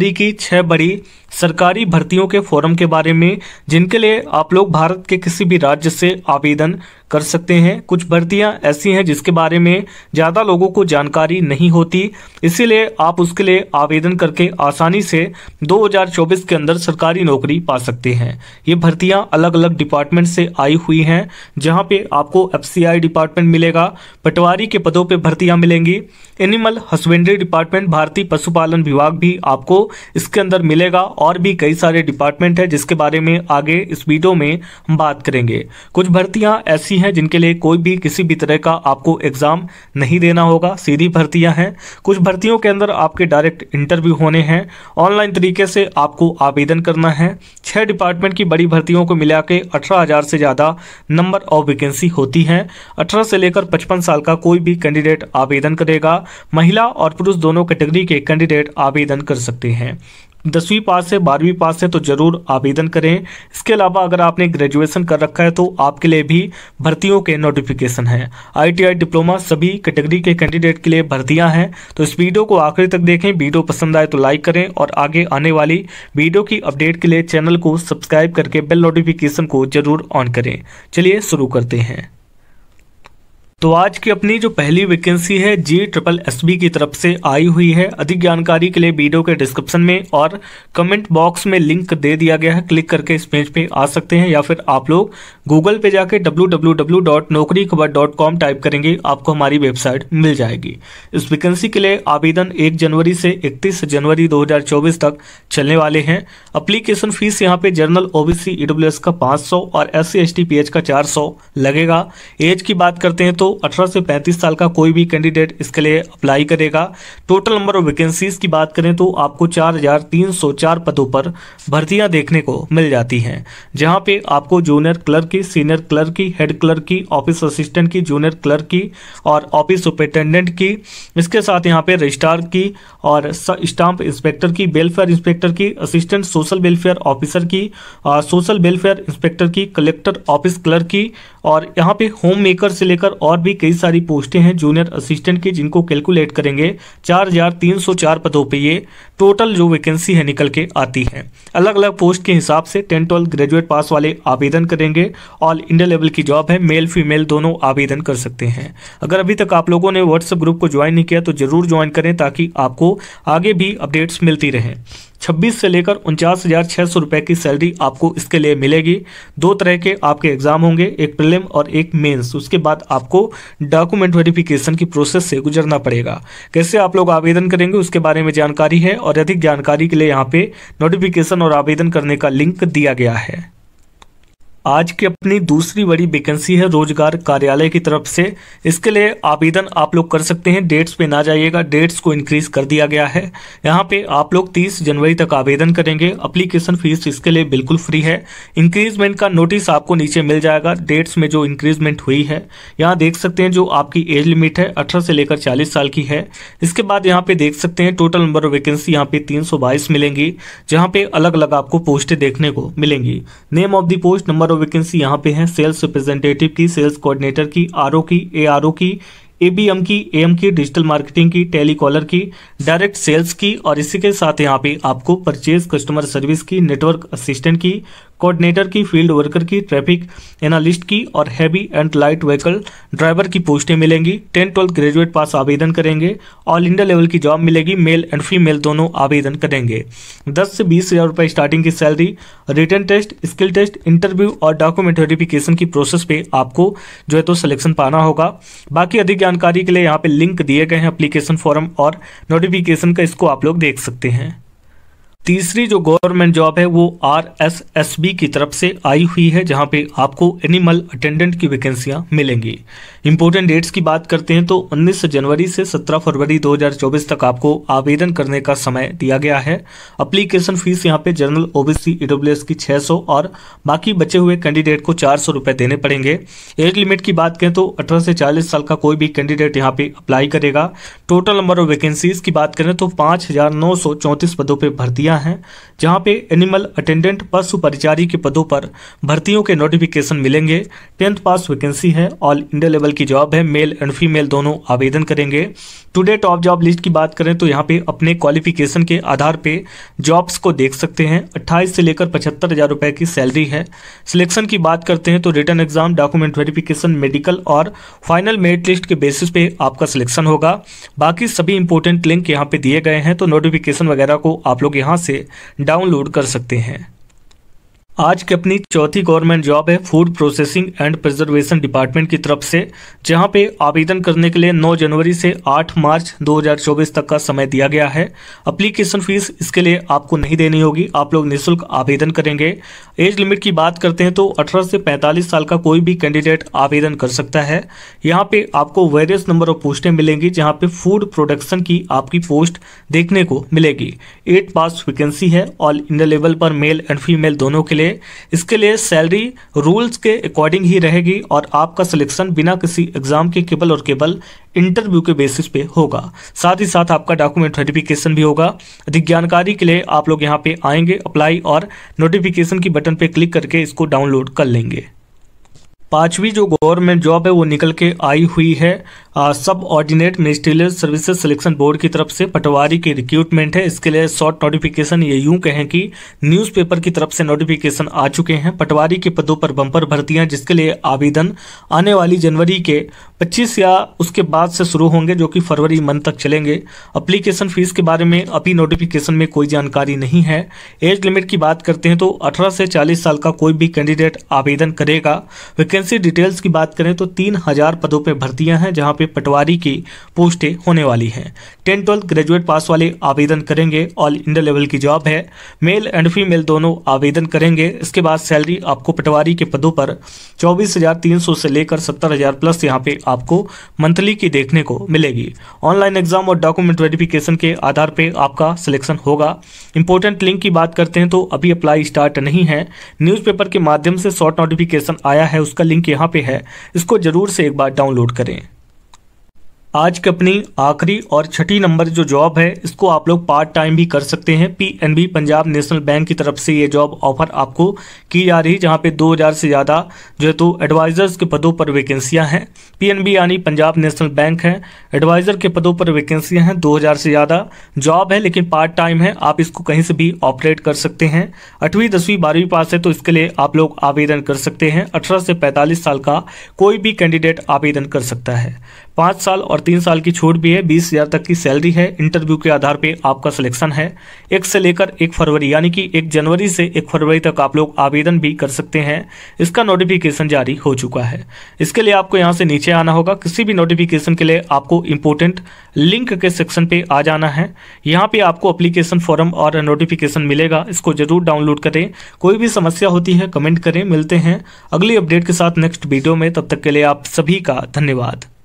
मोदी की छह बड़ी सरकारी भर्तियों के फोरम के बारे में जिनके लिए आप लोग भारत के किसी भी राज्य से आवेदन कर सकते हैं कुछ भर्तियां ऐसी हैं जिसके बारे में ज़्यादा लोगों को जानकारी नहीं होती इसीलिए आप उसके लिए आवेदन करके आसानी से 2024 के अंदर सरकारी नौकरी पा सकते हैं ये भर्तियां अलग अलग डिपार्टमेंट से आई हुई हैं जहां पे आपको एफ डिपार्टमेंट मिलेगा पटवारी के पदों पर भर्तियाँ मिलेंगी एनिमल हस्बेंड्री डिपार्टमेंट भारतीय पशुपालन विभाग भी आपको इसके अंदर मिलेगा और भी कई सारे डिपार्टमेंट है जिसके बारे में आगे इस वीडियो में हम बात करेंगे कुछ भर्तियाँ ऐसी ऐसी हैं जिनके लिए कोई भी किसी भी तरह का आपको एग्ज़ाम नहीं देना होगा सीधी भर्तियां हैं कुछ भर्तियों के अंदर आपके डायरेक्ट इंटरव्यू होने हैं ऑनलाइन तरीके से आपको आवेदन करना है छः डिपार्टमेंट की बड़ी भर्तियों को मिला के अठारह से ज़्यादा नंबर ऑफ वैकेंसी होती हैं अठारह से लेकर पचपन साल का कोई भी कैंडिडेट आवेदन करेगा महिला और पुरुष दोनों कैटेगरी के कैंडिडेट आवेदन कर सकते हैं दसवीं पास है बारहवीं पास है तो ज़रूर आवेदन करें इसके अलावा अगर आपने ग्रेजुएशन कर रखा है तो आपके लिए भी भर्तियों के नोटिफिकेशन हैं आईटीआई डिप्लोमा सभी कैटेगरी के कैंडिडेट के लिए भर्तियां हैं तो इस वीडियो को आखिरी तक देखें वीडियो पसंद आए तो लाइक करें और आगे आने वाली वीडियो की अपडेट के लिए चैनल को सब्सक्राइब करके बेल नोटिफिकेशन को जरूर ऑन करें चलिए शुरू करते हैं तो आज की अपनी जो पहली वैकेंसी है जी ट्रिपल एस बी की तरफ से आई हुई है अधिक जानकारी के लिए वीडियो के डिस्क्रिप्शन में और कमेंट बॉक्स में लिंक दे दिया गया है क्लिक करके इस पेज पे आ सकते हैं या फिर आप लोग गूगल पे जाके कॉम टाइप करेंगे आपको हमारी वेबसाइट मिल जाएगी इस वैकेंसी के लिए आवेदन एक जनवरी से इकतीस जनवरी दो तक चलने वाले हैं अप्लीकेशन फीस यहाँ पे जनरल ओबीसी एस का पाँच और एस सी एस का चार लगेगा एज की बात करते हैं तो तो 18 से 35 साल का कोई भी कैंडिडेट इसके लिए अप्लाई करेगा टोटल नंबर ऑफ वैकेंसीज की बात करें तो आपको 4,304 पदों पर भर्तियां देखने को मिल जाती हैं जहां पे आपको जूनियर क्लर्क की सीनियर क्लर्क की हेड क्लर्क की ऑफिस असिस्टेंट की जूनियर क्लर्क की और ऑफिस सुपरिटेंडेंट की इसके साथ यहाँ पे रजिस्ट्रार की और स्टाम्प इंस्पेक्टर की वेलफेयर इंस्पेक्टर की असिस्टेंट सोशल वेलफेयर ऑफिसर की सोशल वेलफेयर इंस्पेक्टर की कलेक्टर ऑफिस क्लर्क की और यहाँ पे होम मेकर से लेकर और भी कई सारी पोस्टें हैं जूनियर असिस्टेंट की जिनको कैलकुलेट करेंगे चार हजार तीन सौ चार पदों पे ये टोटल जो वैकेंसी है निकल के आती है अलग अलग पोस्ट के हिसाब से टेन ट्वेल्थ ग्रेजुएट पास वाले आवेदन करेंगे ऑल इंडिया लेवल की जॉब है मेल फीमेल दोनों आवेदन कर सकते हैं अगर अभी तक आप लोगों ने व्हाट्सएप ग्रुप को ज्वाइन नहीं किया तो जरूर ज्वाइन करें ताकि आपको आगे भी अपडेट्स मिलती रहें छब्बीस से लेकर उनचास हज़ार छः सौ रुपये की सैलरी आपको इसके लिए मिलेगी दो तरह के आपके एग्ज़ाम होंगे एक प्रिलिम और एक मेंस उसके बाद आपको डॉक्यूमेंट वेरिफिकेशन की प्रोसेस से गुजरना पड़ेगा कैसे आप लोग आवेदन करेंगे उसके बारे में जानकारी है और अधिक जानकारी के लिए यहाँ पे नोटिफिकेशन और आवेदन करने का लिंक दिया गया है आज की अपनी दूसरी बड़ी वैकेंसी है रोजगार कार्यालय की तरफ से इसके लिए आवेदन आप लोग कर सकते हैं डेट्स पे ना जाइएगा डेट्स को इंक्रीज कर दिया गया है यहाँ पे आप लोग 30 जनवरी तक आवेदन करेंगे अप्लीकेशन फीस इसके लिए बिल्कुल फ्री है इंक्रीजमेंट का नोटिस आपको नीचे मिल जाएगा डेट्स में जो इंक्रीजमेंट हुई है यहाँ देख सकते हैं जो आपकी एज लिमिट है अठारह से लेकर चालीस साल की है इसके बाद यहाँ पे देख सकते हैं टोटल नंबर ऑफ वैकेंसी यहाँ पे तीन मिलेंगी जहाँ पे अलग अलग आपको पोस्टें देखने को मिलेंगी name of the post number तो वैकेंसी यहाँ पे है सेल्स रिप्रेजेंटेटिव की सेल्स कोऑर्डिनेटर की आर की ए की एबीएम की एम की डिजिटल मार्केटिंग की टेलीकॉलर की डायरेक्ट सेल्स की और इसी के साथ यहाँ पे आपको परचेज कस्टमर सर्विस की नेटवर्क असिस्टेंट की कोऑर्डिनेटर की फील्ड वर्कर की ट्रैफिक एनालिस्ट की और heavy and light vehicle driver की पोस्टें मिलेंगी टेन ट्वेल्थ ग्रेजुएट पास आवेदन करेंगे ऑल इंडिया लेवल की जॉब मिलेगी मेल एंड फीमेल दोनों आवेदन करेंगे दस से बीस हज़ार रुपये स्टार्टिंग की salary written test skill test interview और डॉक्यूमेंट वेरिफिकेशन की प्रोसेस पे आपको जो है तो सिलेक्शन पाना होगा बाकी अधिक जानकारी के लिए यहाँ पे लिंक दिए गए हैं अप्लीकेशन फॉर्म और नोटिफिकेशन का इसको आप लोग देख सकते हैं तीसरी जो गवर्नमेंट जॉब है वो आर एस एस बी की तरफ से आई हुई है जहां पे आपको एनिमल अटेंडेंट की वैकेंसियां मिलेंगी इम्पोर्टेंट डेट्स की बात करते हैं तो 19 जनवरी से 17 फरवरी 2024 तक आपको आवेदन करने का समय दिया गया है अप्लीकेशन फीस यहाँ पे जनरल ओबीसी ईडब्ल्यूएस की 600 और बाकी बचे हुए कैंडिडेट को चार सौ देने पड़ेंगे एज लिमिट की बात करें तो अठारह से चालीस साल का कोई भी कैंडिडेट यहाँ पे अप्लाई करेगा टोटल नंबर ऑफ वैकेंसीज की बात करें तो पाँच पदों पर भर्तियाँ हैं जहाँ पे एनिमल अटेंडेंट पशु परिचारी के पदों पर भर्तियों के नोटिफिकेशन मिलेंगे टेंथ पास वैकेंसी है ऑल इंडिया लेवल की जॉब है मेल एंड फीमेल दोनों आवेदन करेंगे टुडे टॉप जॉब लिस्ट की बात करें तो यहाँ पे अपने क्वालिफिकेशन के आधार पे जॉब्स को देख सकते हैं 28 से लेकर पचहत्तर हज़ार रुपये की सैलरी है सिलेक्शन की बात करते हैं तो written exam document verification medical और फाइनल मेरिट लिस्ट के बेसिस पे आपका सिलेक्शन होगा बाकी सभी इंपॉर्टेंट लिंक यहाँ पे दिए गए हैं तो नोटिफिकेशन वगैरह को आप लोग यहाँ से डाउनलोड कर सकते हैं आज की अपनी चौथी गवर्नमेंट जॉब है food processing and preservation department की तरफ से जहां पे आवेदन करने के लिए 9 जनवरी से 8 मार्च 2024 तक का समय दिया गया है अप्लीकेशन फीस इसके लिए आपको नहीं देनी होगी आप लोग निःशुल्क आवेदन करेंगे एज लिमिट की बात करते हैं तो 18 से 45 साल का कोई भी कैंडिडेट आवेदन कर सकता है यहाँ पर आपको वेरियस नंबर ऑफ पोस्टें मिलेंगी जहाँ पर फूड प्रोडक्शन की आपकी पोस्ट देखने को मिलेगी एट पास वैकेंसी है ऑल इंडिया लेवल पर मेल एंड फीमेल दोनों के लिए लिए इसके लिए सैलरी रूल्स के अकॉर्डिंग ही रहेगी और आपका सिलेक्शन बिना किसी एग्ज़ाम के केवल और केवल इंटरव्यू के बेसिस पे होगा साथ ही साथ आपका डॉक्यूमेंट वेरिफिकेशन भी होगा अधिक जानकारी के लिए आप लोग यहाँ पे आएंगे अप्लाई और नोटिफिकेशन की बटन पे क्लिक करके इसको डाउनलोड कर लेंगे पांचवी जो गवर्नमेंट जॉब है वो निकल के आई हुई है subordinate ministerial services selection board की तरफ से पटवारी की रिक्रूटमेंट है इसके लिए शॉर्ट नोटिफिकेशन ये यूं कहें कि न्यूज़पेपर की तरफ से नोटिफिकेशन आ चुके हैं पटवारी के पदों पर बंपर भर्तियां जिसके लिए आवेदन आने वाली जनवरी के 25 या उसके बाद से शुरू होंगे जो कि फरवरी मंथ तक चलेंगे अप्लीकेशन फ़ीस के बारे में अभी नोटिफिकेशन में कोई जानकारी नहीं है एज लिमिट की बात करते हैं तो अठारह से चालीस साल का कोई भी कैंडिडेट आवेदन करेगा वैकेंसी डिटेल्स की बात करें तो तीन हज़ार पदों पर भर्तियाँ हैं जहाँ पे पटवारी की पोस्टें होने वाली हैं टेन ट्वेल्थ ग्रेजुएट पास वाले आवेदन करेंगे ऑल इंडिया लेवल की जॉब है मेल एंड फीमेल दोनों आवेदन करेंगे इसके बाद सैलरी आपको पटवारी के पदों पर चौबीस से लेकर सत्तर प्लस यहाँ पे आपको मंथली की देखने को मिलेगी ऑनलाइन एग्जाम और डॉक्यूमेंट वेरिफिकेशन के आधार पर आपका सिलेक्शन होगा इंपॉर्टेंट लिंक की बात करते हैं तो अभी अप्लाई स्टार्ट नहीं है न्यूज़पेपर के माध्यम से शॉर्ट नोटिफिकेशन आया है उसका लिंक यहाँ पे है इसको जरूर से एक बार डाउनलोड करें आज की अपनी आखिरी और छठी नंबर जो जॉब है इसको आप लोग पार्ट टाइम भी कर सकते हैं पीएनबी पंजाब नेशनल बैंक की तरफ से ये जॉब ऑफर आपको की जा रही है जहाँ पे 2000 से ज़्यादा जो है तो एडवाइज़र्स के पदों पर वैकेंसियाँ हैं पीएनबी यानी पंजाब नेशनल बैंक है एडवाइज़र के पदों पर वैकेंसियाँ हैं दो से ज़्यादा जॉब है लेकिन पार्ट टाइम है आप इसको कहीं से भी ऑपरेट कर सकते हैं अठवीं दसवीं बारहवीं पास है तो इसके लिए आप लोग आवेदन कर सकते हैं अठारह से पैंतालीस साल का कोई भी कैंडिडेट आवेदन कर सकता है पाँच साल और तीन साल की छूट भी है बीस हज़ार तक की सैलरी है इंटरव्यू के आधार पे आपका सिलेक्शन है एक से लेकर एक फरवरी यानी कि एक जनवरी से एक फरवरी तक आप लोग आवेदन भी कर सकते हैं इसका नोटिफिकेशन जारी हो चुका है इसके लिए आपको यहाँ से नीचे आना होगा किसी भी नोटिफिकेशन के लिए आपको इम्पोर्टेंट लिंक के सेक्शन पर आ जाना है यहाँ पर आपको अप्लीकेशन फॉर्म और नोटिफिकेशन मिलेगा इसको जरूर डाउनलोड करें कोई भी समस्या होती है कमेंट करें मिलते हैं अगली अपडेट के साथ नेक्स्ट वीडियो में तब तक के लिए आप सभी का धन्यवाद